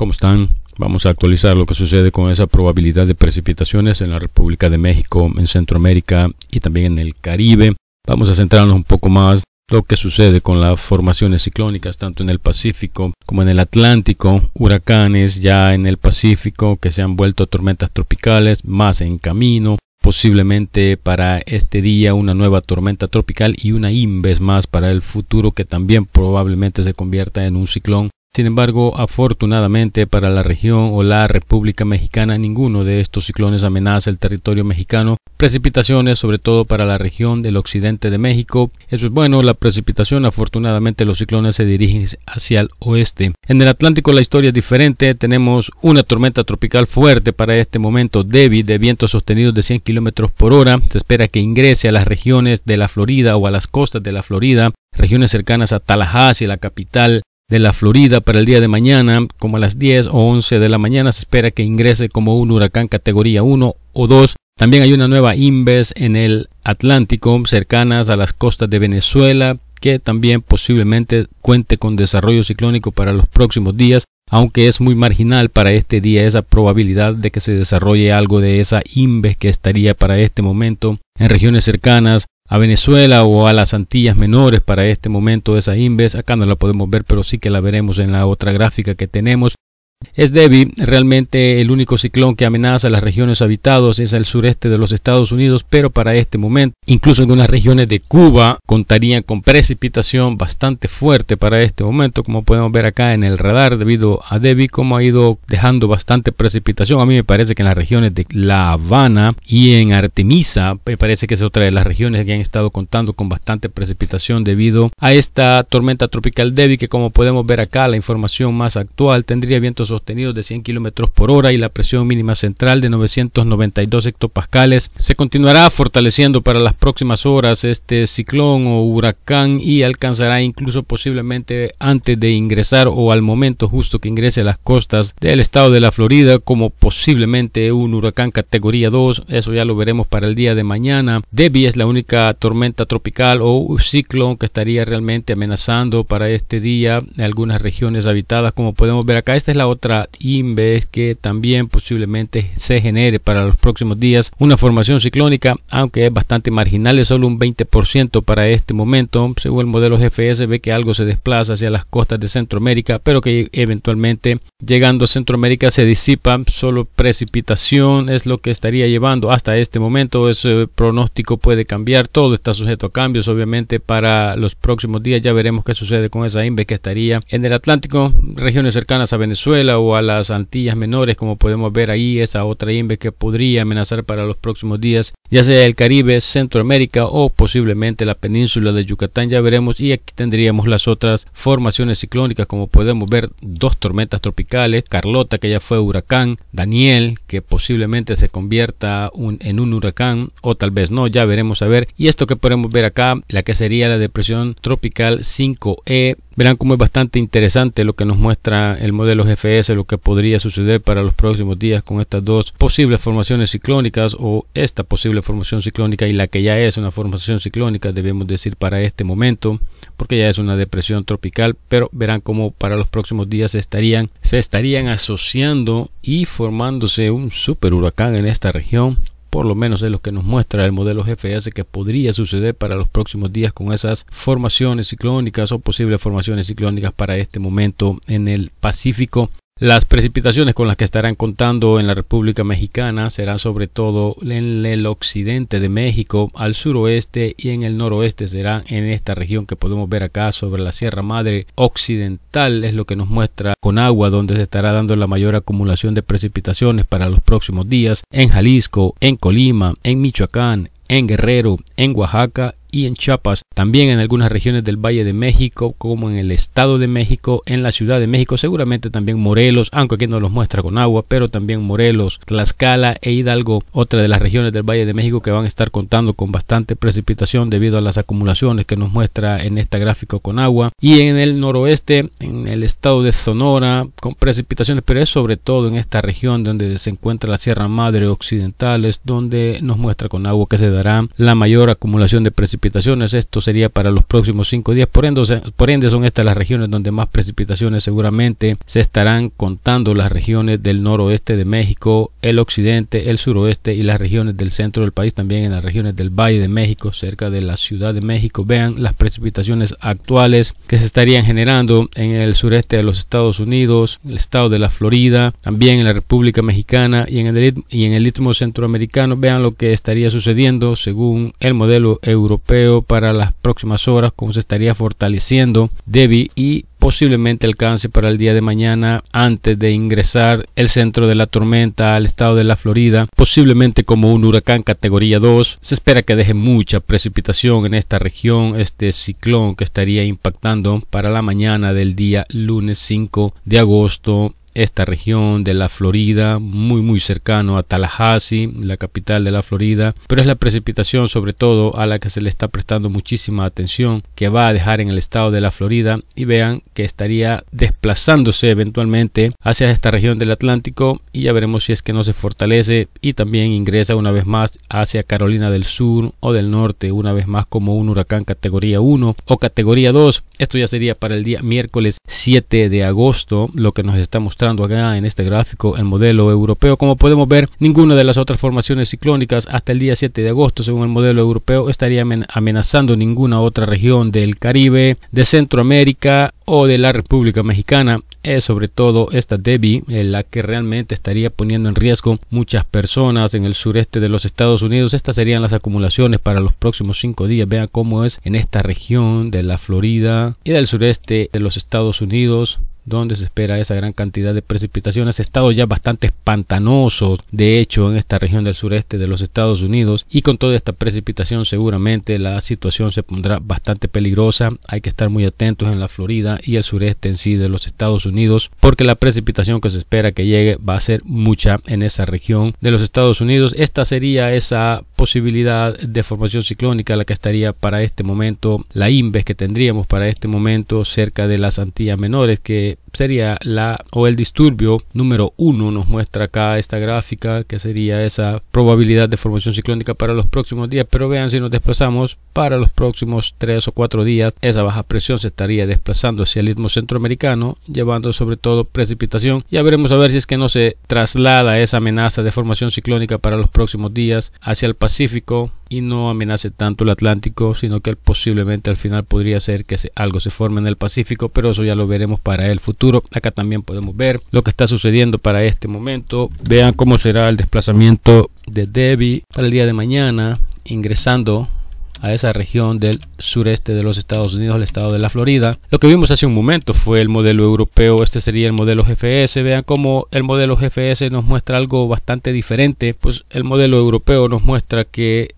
¿Cómo están? Vamos a actualizar lo que sucede con esa probabilidad de precipitaciones en la República de México, en Centroamérica y también en el Caribe. Vamos a centrarnos un poco más lo que sucede con las formaciones ciclónicas tanto en el Pacífico como en el Atlántico, huracanes ya en el Pacífico que se han vuelto tormentas tropicales, más en camino, posiblemente para este día una nueva tormenta tropical y una Imbes más para el futuro que también probablemente se convierta en un ciclón sin embargo, afortunadamente para la región o la República Mexicana, ninguno de estos ciclones amenaza el territorio mexicano. Precipitaciones, sobre todo para la región del occidente de México. Eso es bueno, la precipitación, afortunadamente los ciclones se dirigen hacia el oeste. En el Atlántico la historia es diferente. Tenemos una tormenta tropical fuerte para este momento, débil, de vientos sostenidos de 100 kilómetros por hora. Se espera que ingrese a las regiones de la Florida o a las costas de la Florida regiones cercanas a Tallahassee, la capital de la Florida para el día de mañana, como a las 10 o 11 de la mañana. Se espera que ingrese como un huracán categoría 1 o 2. También hay una nueva Inves en el Atlántico, cercanas a las costas de Venezuela, que también posiblemente cuente con desarrollo ciclónico para los próximos días, aunque es muy marginal para este día esa probabilidad de que se desarrolle algo de esa Inves que estaría para este momento en regiones cercanas a Venezuela o a las Antillas Menores para este momento esas Inves. Acá no la podemos ver, pero sí que la veremos en la otra gráfica que tenemos. Es Debbie realmente el único ciclón que amenaza las regiones habitadas es el sureste de los Estados Unidos, pero para este momento incluso en unas regiones de Cuba contarían con precipitación bastante fuerte para este momento, como podemos ver acá en el radar debido a Debbie como ha ido dejando bastante precipitación. A mí me parece que en las regiones de La Habana y en Artemisa me parece que es otra de las regiones que han estado contando con bastante precipitación debido a esta tormenta tropical Debbie que como podemos ver acá la información más actual tendría vientos sostenidos de 100 km por hora y la presión mínima central de 992 hectopascales. Se continuará fortaleciendo para las próximas horas este ciclón o huracán y alcanzará incluso posiblemente antes de ingresar o al momento justo que ingrese a las costas del estado de la Florida como posiblemente un huracán categoría 2. Eso ya lo veremos para el día de mañana. Debbie es la única tormenta tropical o ciclón que estaría realmente amenazando para este día algunas regiones habitadas como podemos ver acá. Esta es la otra otra INVE que también posiblemente se genere para los próximos días una formación ciclónica, aunque es bastante marginal, es solo un 20% para este momento. Según el modelo GFS ve que algo se desplaza hacia las costas de Centroamérica, pero que eventualmente llegando a Centroamérica se disipa, solo precipitación es lo que estaría llevando hasta este momento. Ese pronóstico puede cambiar, todo está sujeto a cambios, obviamente para los próximos días ya veremos qué sucede con esa INVE que estaría en el Atlántico, regiones cercanas a Venezuela, o a las Antillas Menores, como podemos ver ahí, esa otra IMBE que podría amenazar para los próximos días, ya sea el Caribe, Centroamérica o posiblemente la península de Yucatán, ya veremos. Y aquí tendríamos las otras formaciones ciclónicas, como podemos ver, dos tormentas tropicales, Carlota, que ya fue huracán, Daniel, que posiblemente se convierta en un huracán, o tal vez no, ya veremos a ver. Y esto que podemos ver acá, la que sería la depresión tropical 5E, verán cómo es bastante interesante lo que nos muestra el modelo GFS e es lo que podría suceder para los próximos días con estas dos posibles formaciones ciclónicas o esta posible formación ciclónica y la que ya es una formación ciclónica debemos decir para este momento porque ya es una depresión tropical pero verán cómo para los próximos días estarían se estarían asociando y formándose un super huracán en esta región por lo menos es lo que nos muestra el modelo GFS que podría suceder para los próximos días con esas formaciones ciclónicas o posibles formaciones ciclónicas para este momento en el Pacífico. Las precipitaciones con las que estarán contando en la República Mexicana serán sobre todo en el occidente de México, al suroeste y en el noroeste serán en esta región que podemos ver acá sobre la Sierra Madre Occidental es lo que nos muestra con agua donde se estará dando la mayor acumulación de precipitaciones para los próximos días en Jalisco, en Colima, en Michoacán, en Guerrero, en Oaxaca y en Chiapas, también en algunas regiones del Valle de México, como en el Estado de México, en la Ciudad de México, seguramente también Morelos, aunque aquí no los muestra con agua, pero también Morelos, Tlaxcala e Hidalgo, otra de las regiones del Valle de México que van a estar contando con bastante precipitación debido a las acumulaciones que nos muestra en este gráfico con agua, y en el noroeste, en el estado de Sonora, con precipitaciones, pero es sobre todo en esta región donde se encuentra la Sierra Madre Occidentales, donde nos muestra con agua que se dará la mayor acumulación de precipitaciones precipitaciones. Esto sería para los próximos cinco días. Por ende, por ende, son estas las regiones donde más precipitaciones seguramente se estarán contando. Las regiones del noroeste de México, el occidente, el suroeste y las regiones del centro del país. También en las regiones del Valle de México, cerca de la Ciudad de México. Vean las precipitaciones actuales que se estarían generando en el sureste de los Estados Unidos, el estado de la Florida, también en la República Mexicana y en el, y en el Centroamericano. Vean lo que estaría sucediendo según el modelo europeo para las próximas horas, como se estaría fortaleciendo Debbie y posiblemente alcance para el día de mañana antes de ingresar el centro de la tormenta al estado de la Florida, posiblemente como un huracán categoría 2. Se espera que deje mucha precipitación en esta región, este ciclón que estaría impactando para la mañana del día lunes 5 de agosto esta región de la Florida, muy muy cercano a Tallahassee, la capital de la Florida, pero es la precipitación sobre todo a la que se le está prestando muchísima atención que va a dejar en el estado de la Florida y vean que estaría desplazándose eventualmente hacia esta región del Atlántico y ya veremos si es que no se fortalece y también ingresa una vez más hacia Carolina del Sur o del Norte, una vez más como un huracán categoría 1 o categoría 2. Esto ya sería para el día miércoles 7 de agosto lo que nos estamos en este gráfico el modelo europeo. Como podemos ver, ninguna de las otras formaciones ciclónicas hasta el día 7 de agosto, según el modelo europeo, estaría amenazando ninguna otra región del Caribe, de Centroamérica o de la República Mexicana es sobre todo esta Debbie eh, la que realmente estaría poniendo en riesgo muchas personas en el sureste de los Estados Unidos. Estas serían las acumulaciones para los próximos cinco días. Vean cómo es en esta región de la Florida y del sureste de los Estados Unidos donde se espera esa gran cantidad de precipitaciones, estado ya bastante espantanosos, de hecho, en esta región del sureste de los Estados Unidos, y con toda esta precipitación seguramente la situación se pondrá bastante peligrosa, hay que estar muy atentos en la Florida y el sureste en sí de los Estados Unidos, porque la precipitación que se espera que llegue va a ser mucha en esa región de los Estados Unidos, esta sería esa posibilidad de formación ciclónica la que estaría para este momento, la INVES que tendríamos para este momento cerca de las Antillas Menores, que sería la o el disturbio número uno nos muestra acá esta gráfica que sería esa probabilidad de formación ciclónica para los próximos días pero vean si nos desplazamos para los próximos tres o cuatro días esa baja presión se estaría desplazando hacia el ritmo centroamericano llevando sobre todo precipitación ya veremos a ver si es que no se traslada esa amenaza de formación ciclónica para los próximos días hacia el Pacífico y no amenace tanto el Atlántico, sino que posiblemente al final podría ser que algo se forme en el Pacífico, pero eso ya lo veremos para el futuro. Acá también podemos ver lo que está sucediendo para este momento. Vean cómo será el desplazamiento de Debbie para el día de mañana, ingresando a esa región del sureste de los Estados Unidos, el estado de la Florida. Lo que vimos hace un momento fue el modelo europeo, este sería el modelo GFS. Vean cómo el modelo GFS nos muestra algo bastante diferente, pues el modelo europeo nos muestra que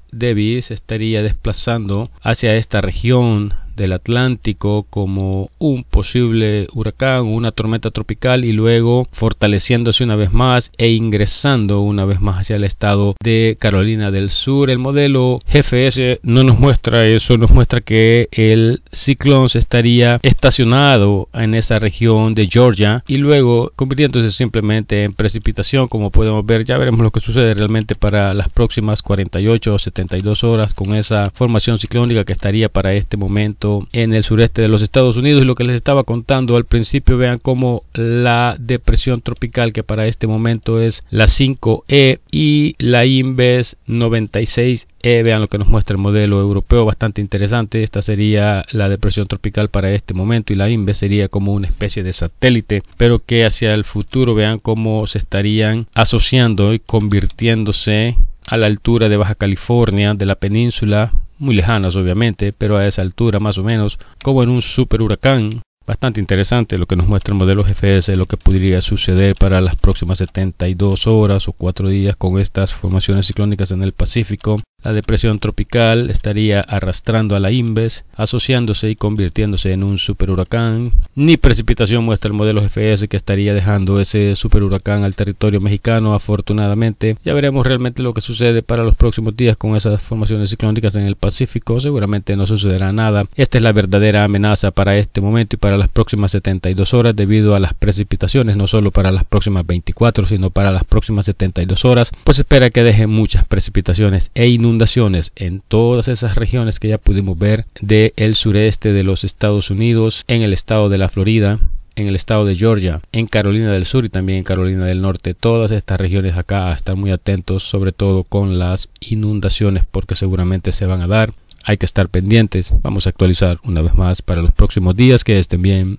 se estaría desplazando hacia esta región del Atlántico como un posible huracán, una tormenta tropical y luego fortaleciéndose una vez más e ingresando una vez más hacia el estado de Carolina del Sur. El modelo GFS no nos muestra eso, nos muestra que el ciclón se estaría estacionado en esa región de Georgia y luego convirtiéndose simplemente en precipitación como podemos ver. Ya veremos lo que sucede realmente para las próximas 48 o 72 horas con esa formación ciclónica que estaría para este momento en el sureste de los Estados Unidos y lo que les estaba contando al principio vean como la depresión tropical que para este momento es la 5E y la INVES 96 e vean lo que nos muestra el modelo europeo, bastante interesante. Esta sería la depresión tropical para este momento y la INVES sería como una especie de satélite, pero que hacia el futuro vean cómo se estarían asociando y convirtiéndose a la altura de Baja California, de la península muy lejanas obviamente, pero a esa altura más o menos, como en un super huracán. Bastante interesante lo que nos muestra el modelo GFS, lo que podría suceder para las próximas 72 horas o 4 días con estas formaciones ciclónicas en el Pacífico. La depresión tropical estaría arrastrando a la Inves, asociándose y convirtiéndose en un superhuracán. Ni precipitación muestra el modelo GFS que estaría dejando ese superhuracán al territorio mexicano, afortunadamente. Ya veremos realmente lo que sucede para los próximos días con esas formaciones ciclónicas en el Pacífico. Seguramente no sucederá nada. Esta es la verdadera amenaza para este momento y para las próximas 72 horas debido a las precipitaciones, no solo para las próximas 24, sino para las próximas 72 horas. Pues espera que deje muchas precipitaciones e inundaciones inundaciones en todas esas regiones que ya pudimos ver del sureste de los Estados Unidos, en el estado de la Florida, en el estado de Georgia, en Carolina del Sur y también en Carolina del Norte. Todas estas regiones acá están muy atentos, sobre todo con las inundaciones, porque seguramente se van a dar. Hay que estar pendientes. Vamos a actualizar una vez más para los próximos días. Que estén bien.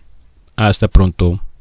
Hasta pronto.